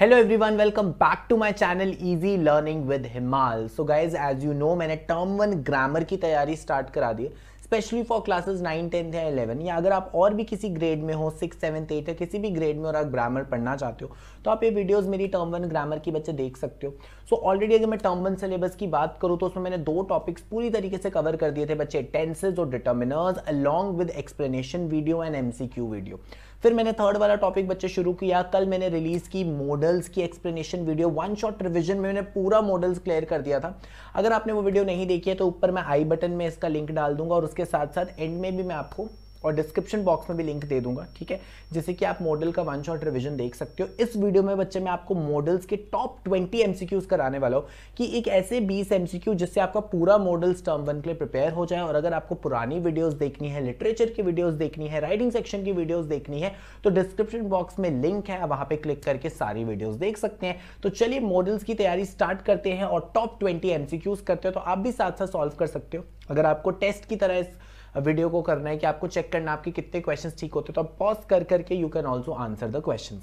Hello everyone welcome back to my channel easy learning with Himal so guys as you know मैंने term one grammar की तैयारी start करा दी specially for classes nine tenth या eleven या अगर आप और भी किसी ग्रेड में हो सिक्स सेवन्थ एट या किसी भी ग्रेड में और आप ग्रामर पढ़ना चाहते हो तो आप ये वीडियोस मेरी टर्म वन ग्रामर की बच्चे देख सकते हो सो so, ऑलरेडी अगर मैं टर्म वन सिलेबस की बात करूँ तो उसमें मैंने दो टॉपिक्स पूरी तरीके से कवर कर दिए थे बच्चे टेंसेज और determiners along with explanation video and um video फिर मैंने थर्ड वाला टॉपिक बच्चे शुरू किया कल मैंने रिलीज की मॉडल्स की explanation video one shot revision में मैंने पूरा मॉडल्स क्लियर कर दिया था अगर आपने वो वीडियो नहीं देखी है तो ऊपर मैं आई बटन में इसका लिंक डाल दूंगा और उसके साथ साथ एंड में भी मैं आपको और डिस्क्रिप्शन बॉक्स में भी लिंक दे दूंगा ठीक है जैसे कि आप मॉडल का वन शॉट रिविजन देख सकते हो इस वीडियो में बच्चे मैं आपको मॉडल्स के टॉप 20 एमसीक्यूज कराने वाला हूँ कि एक ऐसे 20 एमसीक्यू जिससे आपका पूरा मॉडल्स टर्म वन के लिए प्रिपेयर हो जाए और अगर आपको पुरानी वीडियोज़ देखनी है लिटरेचर की वीडियोज देखनी है राइटिंग सेक्शन की वीडियोज़ देखनी है तो डिस्क्रिप्शन बॉक्स में लिंक है वहां पर क्लिक करके सारी वीडियोज देख सकते हैं तो चलिए मॉडल्स की तैयारी स्टार्ट करते हैं और टॉप ट्वेंटी एमसीक्यूज करते हो तो आप भी साथ साथ सॉल्व कर सकते हो अगर आपको टेस्ट की तरह वीडियो को करना है कि आपको चेक करना आपके कितने क्वेश्चन ठीक होते तो आप पॉज कर करके you can also answer the question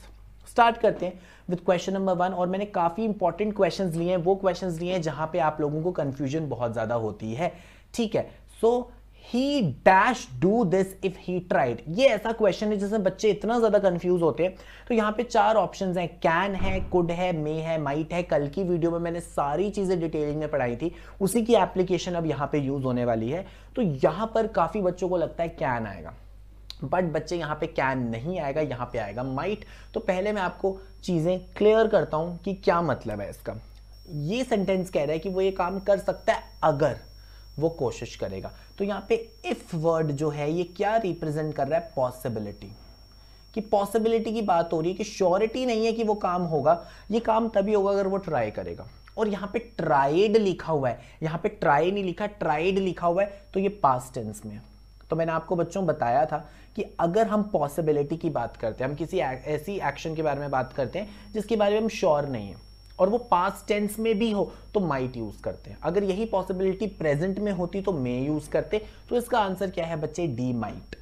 start करते हैं विद क्वेश्चन नंबर वन और मैंने काफ़ी इंपॉर्टेंट क्वेश्चन लिए हैं वो क्वेश्चन लिए हैं जहां पे आप लोगों को कंफ्यूजन बहुत ज़्यादा होती है ठीक है so so, he dash do this if he tried ये ऐसा क्वेश्चन है जिसमें बच्चे इतना ज्यादा कंफ्यूज होते हैं तो यहाँ पे चार ऑप्शन हैं कैन है कुड है मे है माइट है कल की वीडियो में मैंने सारी चीजें डिटेलिंग में पढ़ाई थी उसी की एप्लीकेशन अब यहाँ पे यूज होने वाली है तो यहाँ पर काफी बच्चों को लगता है कैन आएगा बट बच्चे यहाँ पे कैन नहीं आएगा यहाँ पे आएगा माइट तो पहले मैं आपको चीज़ें क्लियर करता हूँ कि क्या मतलब है इसका ये सेंटेंस कह रहा है कि वो ये काम कर सकता है अगर वो कोशिश करेगा तो यहाँ पे इफ वर्ड जो है ये क्या रिप्रेजेंट कर रहा है पॉसिबिलिटी कि पॉसिबिलिटी की बात हो रही है कि श्योरिटी नहीं है कि वो काम होगा ये काम तभी होगा अगर वो ट्राई करेगा और यहाँ पे ट्राइड लिखा हुआ है यहाँ पे ट्राई नहीं लिखा ट्राइड लिखा हुआ है तो ये पास्ट टेंस में है तो मैंने आपको बच्चों बताया था कि अगर हम पॉसिबिलिटी की बात करते हैं हम किसी ऐसी एक्शन के बारे में बात करते हैं जिसके बारे में हम श्योर नहीं हैं और वो पास टेंस में भी हो तो माइट यूज करते हैं अगर यही पॉसिबिलिटी प्रेजेंट में होती तो मे यूज करते तो इसका आंसर क्या है बच्चे डी माइट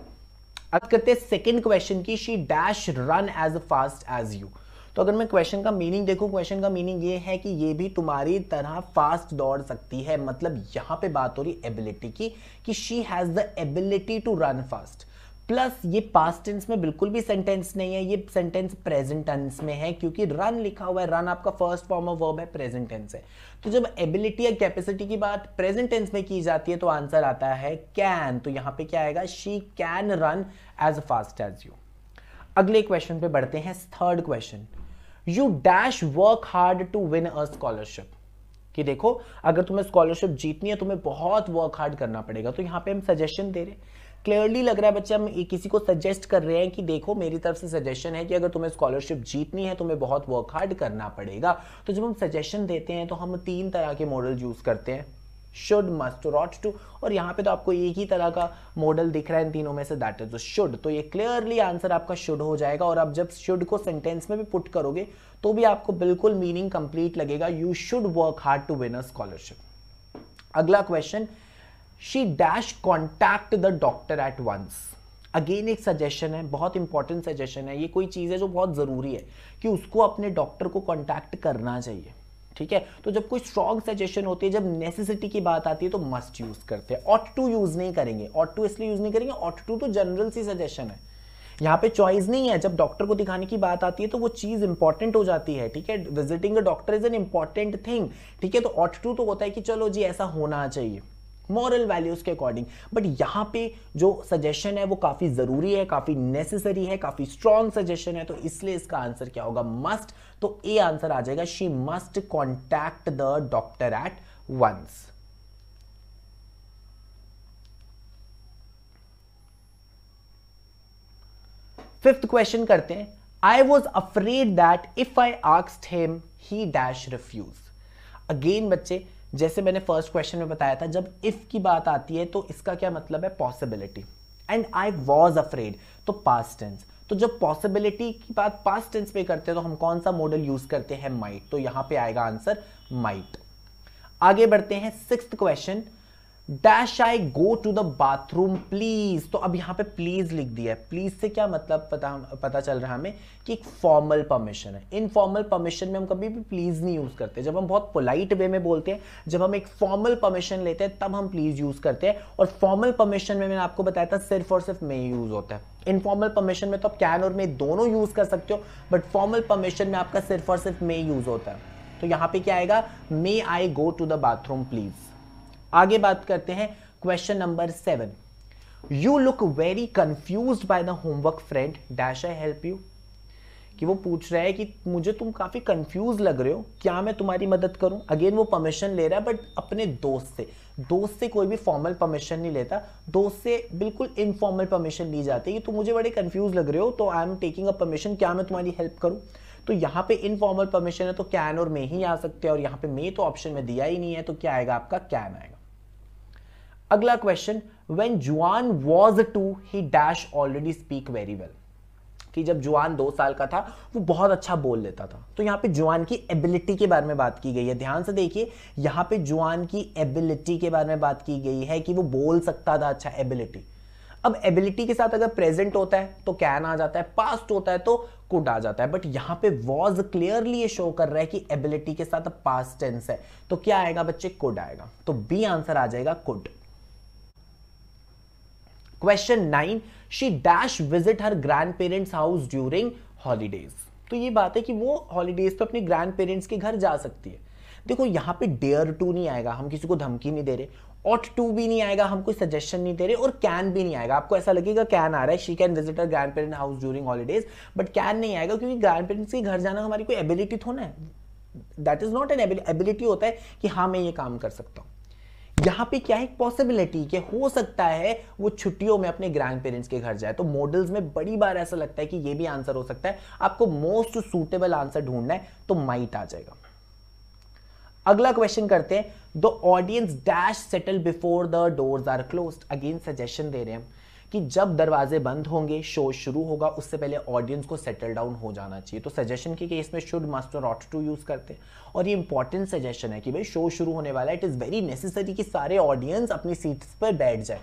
अब करते हैं सेकेंड क्वेश्चन की she dash run as fast as you तो अगर मैं क्वेश्चन का मीनिंग देखूं क्वेश्चन का मीनिंग ये है कि ये भी तुम्हारी तरह फास्ट दौड़ सकती है मतलब यहां पे बात हो रही एबिलिटी की कि she has the ability to run fast plus ये पास्ट टेंस में बिल्कुल भी सेंटेंस नहीं है ये सेंटेंस प्रेजेंट टेंस में है क्योंकि रन लिखा हुआ है रन आपका फर्स्ट फॉर्म ऑफ वर्ब है प्रेजेंट टेंस है तो जब एबिलिटी या कैपेसिटी की बात प्रेजेंट टेंस में की जाती है तो आंसर आता है कैन तो यहां पे क्या आएगा she can run as fast as you अगले क्वेश्चन पे बढ़ते हैं third question you dash work hard to win a scholarship कि देखो अगर तुम्हें स्कॉलरशिप जीतनी है तुम्हें बहुत वर्क हार्ड करना पड़ेगा तो यहां पे हम सजेशन दे रहे हैं क्लियरली लग रहा है बच्चे हम किसी को सजेस्ट कर रहे हैं कि देखो मेरी तरफ से सजेशन है कि अगर तुम्हें स्कॉलरशिप जीतनी है तुम्हें बहुत वर्क हार्ड करना पड़ेगा तो जब हम सजेशन देते हैं तो हम तीन तरह के मॉडल यूज़ करते हैं शुड मस्ट रॉट टू और यहाँ पे तो आपको एक ही तरह का मॉडल दिख रहा है इन तीनों में से दैट इज शुड तो ये क्लियरली आंसर आपका शुड हो जाएगा और आप जब शुड को सेंटेंस में भी पुट करोगे तो भी आपको बिल्कुल मीनिंग कंप्लीट लगेगा you should work hard to win a scholarship अगला question she dash contact the doctor at once again एक सजेशन है बहुत इंपॉर्टेंट सजेशन है ये कोई चीज़ है जो बहुत ज़रूरी है कि उसको अपने डॉक्टर को कॉन्टैक्ट करना चाहिए ठीक है तो जब कोई स्ट्रॉन्ग सजेशन होती है जब नेसेसिटी की बात आती है तो मस्ट यूज़ करते हैं ऑट टू यूज़ नहीं करेंगे ऑट टू इसलिए यूज़ नहीं करेंगे ऑट टू तो जनरल सी सजेशन है यहाँ पे चॉइस नहीं है जब डॉक्टर को दिखाने की बात आती है तो वो चीज़ इंपॉर्टेंट हो जाती है ठीक है visiting a doctor is an important thing ठीक है तो ऑट टू तो होता है कि चलो जी ऐसा होना चाहिए मॉरल वैल्यूज के अकॉर्डिंग बट यहाँ पे जो सजेशन है वो काफी जरूरी है काफी नेसेसरी है काफी स्ट्रॉन्ग सजेशन है तो इसलिए इसका आंसर क्या होगा मस्ट तो ए आंसर आ जाएगा she must contact the doctor at once fifth question करते हैं I was afraid that if I asked him he dash refuse again बच्चे जैसे मैंने फर्स्ट क्वेश्चन में बताया था जब इफ़ की बात आती है तो इसका क्या मतलब है possibility and I was afraid तो पास टेंस तो जब पॉसिबिलिटी की बात पास टेंस पे करते हैं तो हम कौन सा मॉडल यूज करते हैं माइट तो यहां पे आएगा आंसर माइट आगे बढ़ते हैं six question dash I go to the bathroom please तो अब यहां पे प्लीज लिख दिया है प्लीज से क्या मतलब पता पता चल रहा है हमें कि एक फॉर्मल परमिशन है इनफॉर्मल परमिशन में हम कभी भी प्लीज नहीं यूज करते जब हम बहुत पोलाइट वे में बोलते हैं जब हम एक फॉर्मल परमिशन लेते हैं तब हम प्लीज यूज करते हैं और फॉर्मल परमिशन में मैंने आपको बताया था सिर्फ और सिर्फ मे यूज होता है इनफॉर्मल परमिशन में तो आप कैन और मे दोनों यूज कर सकते हो बट फॉर्मल परमिशन में आपका सिर्फ और सिर्फ मे यूज होता है तो यहां पे क्या आएगा may I go to the bathroom please आगे बात करते हैं question number seven you look very confuse by the homework friend dash I help you कि वो पूछ रहा है कि मुझे तुम काफ़ी कंफ्यूज लग रहे हो क्या मैं तुम्हारी मदद करूं अगेन वो परमिशन ले रहा है बट अपने दोस्त से दोस्त से कोई भी फॉर्मल परमिशन नहीं लेता दोस्त से बिल्कुल इनफॉर्मल परमिशन ली जाती है कि तुम मुझे बड़े कंफ्यूज लग रहे हो तो I am taking a permission क्या मैं तुम्हारी हेल्प करूँ तो यहाँ पे इनफॉर्मल परमिशन है तो कैन और मे ही आ सकते हैं और यहाँ पे मे तो ऑप्शन में दिया ही नहीं है तो क्या आएगा आपका कैन आएगा अगला question when Juan was two he dash already speak very well कि जब जुआन दो साल का था वो बहुत अच्छा बोल लेता था तो यहाँ पे जुआन की एबिलिटी के बारे में बात की गई है ध्यान से देखिए यहाँ पे जुआन की एबिलिटी के बारे में बात की गई है कि वो बोल सकता था अच्छा एबिलिटी अब एबिलिटी के साथ अगर प्रेजेंट होता है तो कैन आ जाता है पास्ट होता है तो कुड आ जाता है बट यहाँ पे वॉज क्लियरली ये शो कर रहा है कि एबिलिटी के साथ पास्ट टेंस है तो क्या आएगा बच्चे कुड आएगा तो बी आंसर आ जाएगा could question nine she dash visit her grandparents house during holidays तो ये बात है कि वो हॉलीडेज पे तो अपने ग्रैंड पेरेंट्स के घर जा सकती है देखो यहाँ पे डेयर टू नहीं आएगा हम किसी को धमकी नहीं दे रहे ऑट टू भी नहीं आएगा हम कोई सजेशन नहीं दे रहे और कैन भी नहीं आएगा आपको ऐसा लगेगा कैन आ रहा है she can visit her grandparent house during holidays but can नहीं आएगा क्योंकि ग्रैंड पेरेंट्स के घर जाना हमारी कोई एबिलिटी थोड़ा है that is not an ability होता है कि हाँ मैं ये काम कर सकता हूँ यहाँ पे क्या है पॉसिबिलिटी कि हो सकता है वो छुट्टियों में अपने ग्रैंड पेरेंट्स के घर जाए तो मॉडल्स में बड़ी बार ऐसा लगता है कि ये भी आंसर हो सकता है आपको मोस्ट सूटेबल आंसर ढूंढना है तो माइट आ जाएगा अगला क्वेश्चन करते हैं the audience dash settle before the doors are close again suggestion दे रहे हैं कि जब दरवाजे बंद होंगे शो शुरू होगा उससे पहले ऑडियंस को सेटल डाउन हो जाना चाहिए तो सजेशन के केस में शुड मस्ट और ऑट टू यूज़ करते हैं और ये इंपॉर्टेंट सजेशन है कि भाई शो शुरू होने वाला है इट इज़ वेरी नेसेसरी कि सारे ऑडियंस अपनी सीट्स पर बैठ जाए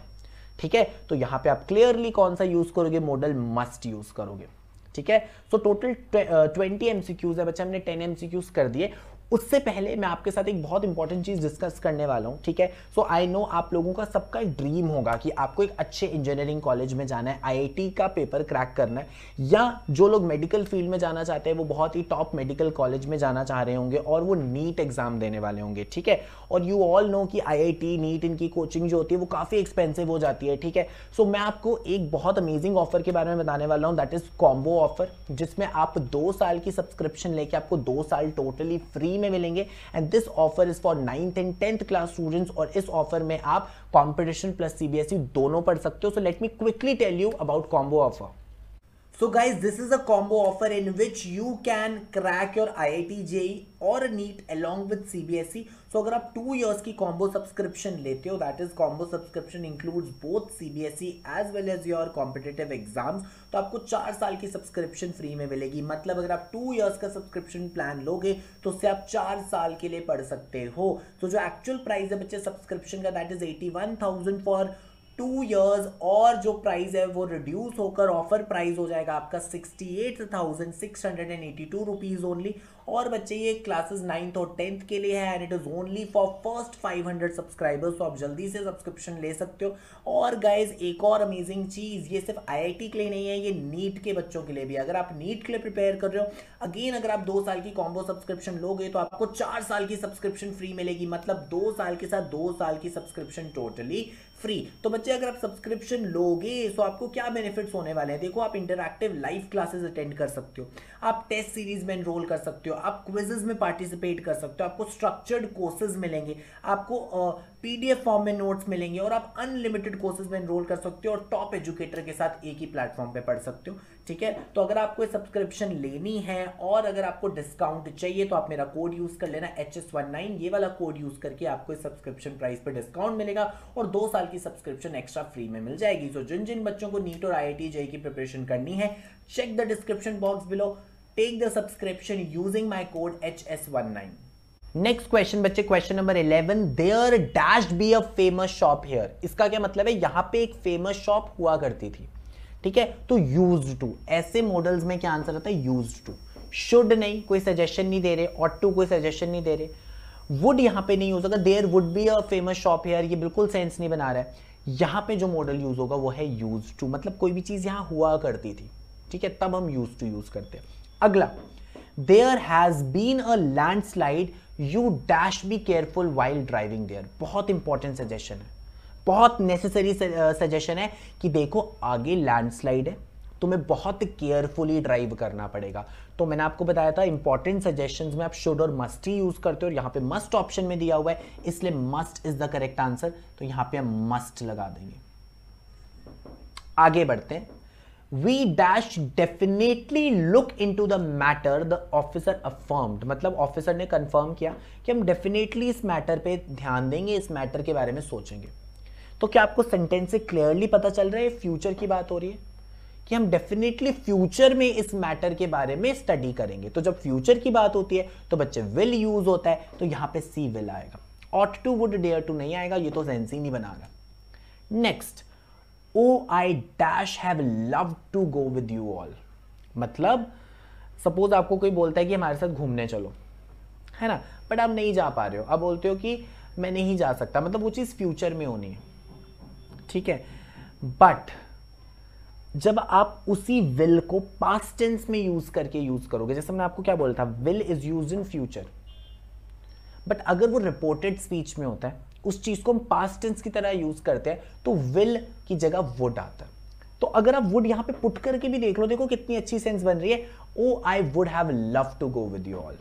ठीक है तो यहां पे आप क्लियरली कौन सा यूज़ करोगे मॉडल मस्ट यूज़ करोगे ठीक है सो टोटल ट्वेंटी एमसीक्यूज है बच्चे हमने टेन एमसीक्यूज कर दिए उससे पहले मैं आपके साथ एक बहुत इंपॉर्टेंट चीज़ डिस्कस करने वाला हूँ ठीक है सो आई नो आप लोगों का सबका एक ड्रीम होगा कि आपको एक अच्छे इंजीनियरिंग कॉलेज में जाना है आईआईटी का पेपर क्रैक करना है या जो लोग मेडिकल फील्ड में जाना चाहते हैं वो बहुत ही टॉप मेडिकल कॉलेज में जाना चाह रहे होंगे और वो नीट एग्जाम देने वाले होंगे ठीक है और यू ऑल नो कि आई नीट इनकी कोचिंग जो होती है वो काफ़ी एक्सपेंसिव हो जाती है ठीक है सो मैं आपको एक बहुत अमेजिंग ऑफर के बारे में बताने वाला हूँ दैट इज़ कॉम्बो ऑफर जिसमें आप दो साल की सब्सक्रिप्शन लेके आपको दो साल टोटली फ्री में मिलेंगे and this offer is for ninth and tenth class students और इस ऑफर में आप कॉम्पिटिशन प्लस सीबीएसई दोनों पढ़ सकते हो so let me quickly tell you about combo offer So guys, this is a combo offer in which you can crack your IIT JE और NEET along with CBSE. So अगर आप two years की combo subscription लेते हो that is combo subscription includes both CBSE as well as your competitive exams. तो आपको चार साल की subscription free में मिलेगी मतलब अगर आप two years का subscription plan लोगे तो उससे आप चार साल के लिए पढ़ सकते हो तो so, जो actual price है बच्चे subscription का that is eighty one thousand for two years और जो प्राइस है वो रिड्यूस होकर ऑफर प्राइस हो जाएगा आपका sixty eight thousand six hundred and eighty two rupees only और बच्चे ये क्लासेस नाइन्थ और टेंथ के लिए है and it is only for first 500 subscribers तो आप जल्दी से सब्सक्रिप्शन ले सकते हो और गाइज एक और अमेजिंग चीज़ ये सिर्फ आई के लिए नहीं है ये नीट के बच्चों के लिए भी अगर आप नीट के लिए प्रिपेयर कर रहे हो अगेन अगर आप दो साल की कॉम्बो सब्सक्रिप्शन लोगे तो आपको चार साल की सब्सक्रिप्शन फ्री मिलेगी मतलब दो साल के साथ दो साल की सब्सक्रिप्शन टोटली फ्री तो बच्चे अगर आप सब्सक्रिप्शन लोगे तो आपको क्या बेनिफिट्स होने वाले हैं देखो आप इंटरक्टिव लाइव क्लासेस अटेंड कर सकते हो आप टेस्ट सीरीज में एनरोल कर सकते हो हो आप क्विजेज में पार्टिसिपेट कर सकते हो आपको स्ट्रक्चर्ड कोर्सेज मिलेंगे आपको पीडीएफ फॉर्म में नोट्स मिलेंगे और आप अनलिमिटेड कोर्सेज में एनरोल कर सकते हो और टॉप एजुकेटर के साथ एक ही प्लेटफॉर्म पे पढ़ सकते हो ठीक है तो अगर आपको सब्सक्रिप्शन लेनी है और अगर आपको डिस्काउंट चाहिए तो आप मेरा कोड यूज़ कर लेना एच एस वन नाइन ये वाला कोड यूज़ करके आपको इस सब्सक्रिप्शन प्राइस पर डिस्काउंट मिलेगा और दो साल की सब्सक्रिप्शन एक्स्ट्रा फ्री में मिल जाएगी तो जिन जिन बच्चों को नीट और आई आई की प्रिपरेशन करनी है check the description box below take the subscription using my code HS19. Next question बच्चे question number 11 there dashed be a famous shop here इसका क्या मतलब है यहाँ पे एक फेमस शॉप हुआ करती थी ठीक है तो यूज टू ऐसे मॉडल्स में क्या आंसर आता है यूज टू शुड नहीं कोई सजेशन नहीं दे रहे और टू कोई सजेशन नहीं दे रहे वुड यहाँ पे नहीं हो सकता there would be a famous shop here ये बिल्कुल सेंस नहीं बना रहा है यहां पे जो मॉडल यूज होगा वो है यूज टू मतलब कोई भी चीज़ यहां हुआ करती थी ठीक है तब हम यूज टू यूज करते हैं अगला there has been a slide you dash be careful wild driving there बहुत इंपॉर्टेंट सजेशन है बहुत नेसेसरी सजेशन है कि देखो आगे लैंडस्लाइड है तुम्हें तो बहुत केयरफुली ड्राइव करना पड़ेगा तो मैंने आपको बताया था इंपॉर्टेंट सजेशन में आप शुड और मस्ट ही यूज करते हो और यहां पे मस्ट ऑप्शन में दिया हुआ है इसलिए must is the correct answer तो यहां पे हम मस्ट लगा देंगे आगे बढ़ते हैं we dash definitely look into the matter the officer affirmed मतलब ऑफिसर ने कंफर्म किया कि हम डेफिनेटली इस मैटर पे ध्यान देंगे इस मैटर के बारे में सोचेंगे तो क्या आपको सेंटेंस से क्लियरली पता चल रहा है फ्यूचर की बात हो रही है कि हम डेफिनेटली फ्यूचर में इस मैटर के बारे में स्टडी करेंगे तो जब फ्यूचर की बात होती है तो बच्चे विल यूज होता है तो यहां पे सी विल आएगा ought to would dare to नहीं आएगा ये तो सेंस ही नहीं बनाएगा next O I dash have love to go with you all मतलब सपोज आपको कोई बोलता है कि हमारे साथ घूमने चलो है ना बट आप नहीं जा पा रहे हो आप बोलते हो कि मैं नहीं जा सकता मतलब वो चीज़ फ्यूचर में होनी है ठीक है बट जब आप उसी विल को पास्ट टेंस में यूज करके यूज करोगे जैसे मैंने आपको क्या बोला था will is use in future but अगर वो रिपोर्टेड स्पीच में होता है उस चीज़ को हम पास टेंस की तरह यूज़ करते हैं तो विल की जगह वुड आता है तो अगर आप वुड यहां पे पुट करके भी देख लो देखो कितनी अच्छी सेंस बन रही है O I would have love to go with you all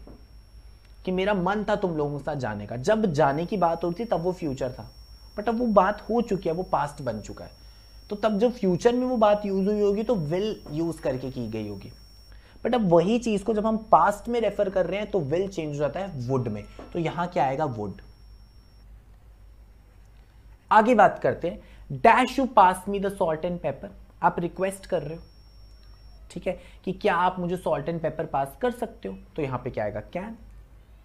कि मेरा मन था तुम लोगों के साथ जाने का जब जाने की बात होती तब वो फ्यूचर था बट अब वो बात हो चुकी है वो पास्ट बन चुका है तो तब जब फ्यूचर में वो बात यूज हुई होगी तो विल यूज करके की गई होगी बट अब वही चीज को जब हम पास्ट में रेफर कर रहे हैं तो विल चेंज हो जाता है वुड में तो यहां क्या आएगा वुड आगे बात करते हैं dash you pass me the salt and pepper आप रिक्वेस्ट कर रहे हो ठीक है कि क्या आप मुझे सॉल्ट एंड पेपर पास कर सकते हो तो यहां पे क्या आएगा कैन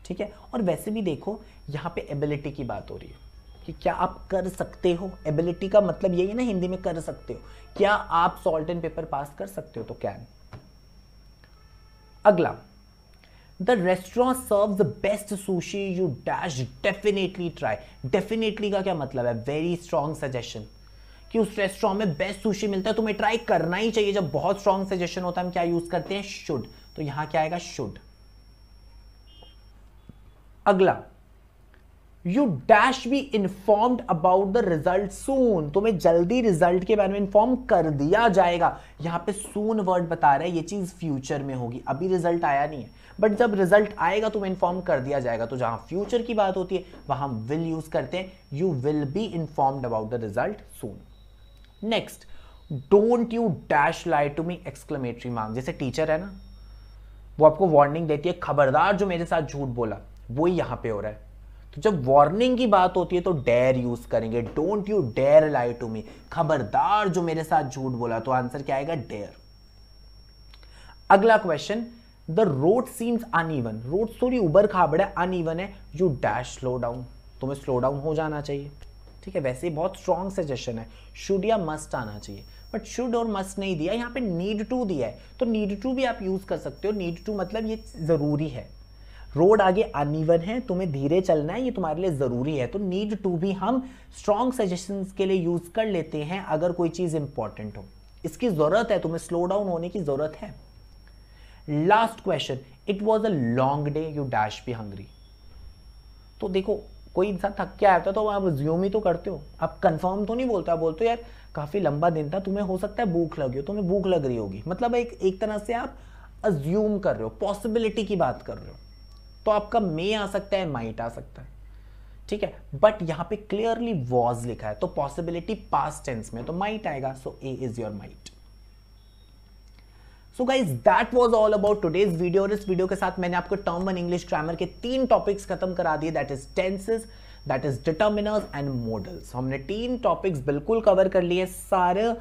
ठीक है और वैसे भी देखो यहां पे एबिलिटी की बात हो रही है कि क्या आप कर सकते हो एबिलिटी का मतलब यही है ना हिंदी में कर सकते हो क्या आप सॉल्ट एंड पेपर पास कर सकते हो तो कैन अगला the restaurant serve the best sushi you dash definitely try definitely का क्या मतलब है वेरी स्ट्रॉन्ग सजेशन कि उस रेस्टोरेंट में बेस्ट सुशी मिलता है तुम्हें ट्राई करना ही चाहिए जब बहुत स्ट्रॉन्ग सजेशन होता है हम क्या यूज करते हैं शुड तो यहां क्या आएगा शुड अगला you dash be informed about the result soon तुम्हें जल्दी रिजल्ट के बारे में इन्फॉर्म कर दिया जाएगा यहां पे सून वर्ड बता रहा है ये चीज फ्यूचर में होगी अभी रिजल्ट आया नहीं है बट जब रिजल्ट आएगा तो इन्फॉर्म कर दिया जाएगा तो जहां फ्यूचर की बात होती है वहां विल यूज़ करते हैं you will be informed about the result soon next don't you dash lie to me exclamatory mark जैसे टीचर है ना वो आपको वार्निंग देती है खबरदार जो मेरे साथ झूठ बोला वो ही यहां पे हो रहा है तो जब वार्निंग की बात होती है तो डेयर यूज करेंगे don't you dare lie to me खबरदार जो मेरे साथ झूठ बोला तो आंसर क्या आएगा डेयर अगला question the road seems even road थोड़ी उबर खाबड़ है ईवन है यू डैश स्लो डाउन तुम्हें स्लो डाउन हो जाना चाहिए ठीक है वैसे ही बहुत स्ट्रॉन्ग सजेशन है शुड या मस्ट आना चाहिए बट शुड और मस्ट नहीं दिया यहाँ पे नीड टू दिया है तो नीड टू भी आप यूज़ कर सकते हो नीड टू मतलब ये ज़रूरी है रोड आगे अनइवन है तुम्हें धीरे चलना है ये तुम्हारे लिए ज़रूरी है तो नीड टू भी हम स्ट्रॉन्ग सजेशन के लिए यूज़ कर लेते हैं अगर कोई चीज़ इंपॉर्टेंट हो इसकी ज़रूरत है तुम्हें स्लो डाउन होने की ज़रूरत है last question it was a long day you dash be hungry तो देखो कोई इंसान थक के आता तो आप ज्यूम ही तो करते हो आप कंफर्म तो नहीं बोलता बोलते हो यार काफ़ी लंबा दिन था तुम्हें हो सकता है भूख लगी हो तुम्हें भूख लग रही होगी मतलब एक एक तरह से आप अज्यूम कर रहे हो पॉसिबिलिटी की बात कर रहे हो तो आपका मे आ सकता है माइट आ सकता है ठीक है बट यहां पे क्लियरली वॉज लिखा है तो पॉसिबिलिटी पास्ट टेंस में तो माइट आएगा so a is your might so guys that was all about today's video और इस वीडियो के साथ मैंने आपको टर्म वन इंग्लिश ग्रामर के तीन टॉपिक्स खत्म करा दिए that is tenses that is determiners and modals हमने तीन टॉपिक्स बिल्कुल कवर कर लिए सारे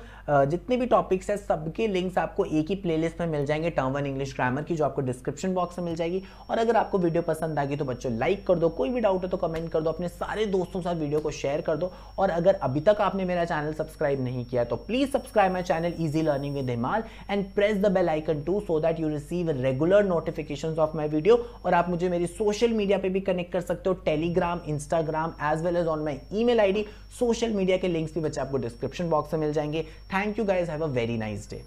जितने भी टॉपिक्स हैं सबके लिंक्स आपको एक ही प्लेलिस्ट में मिल जाएंगे टर्म वन इंग्लिश ग्रामर की जो आपको डिस्क्रिप्शन बॉक्स में मिल जाएगी और अगर आपको वीडियो पसंद आ गई तो बच्चों लाइक कर दो कोई भी डाउट हो तो कमेंट कर दो अपने सारे दोस्तों के साथ वीडियो को शेयर कर दो और अगर अभी तक आपने मेरा चैनल सब्सक्राइब नहीं किया तो please subscribe my channel easy learning with Himal and press the bell icon too so that you receive regular notification of my video और आप मुझे मेरी सोशल मीडिया पर भी कनेक्ट कर सकते हो Telegram Instagram Instagram as well as on my email social media के लिंक्स भी बच्चे आपको डिस्क्रिप्शन बॉक्स में मिल जाएंगे thank you guys have a very nice day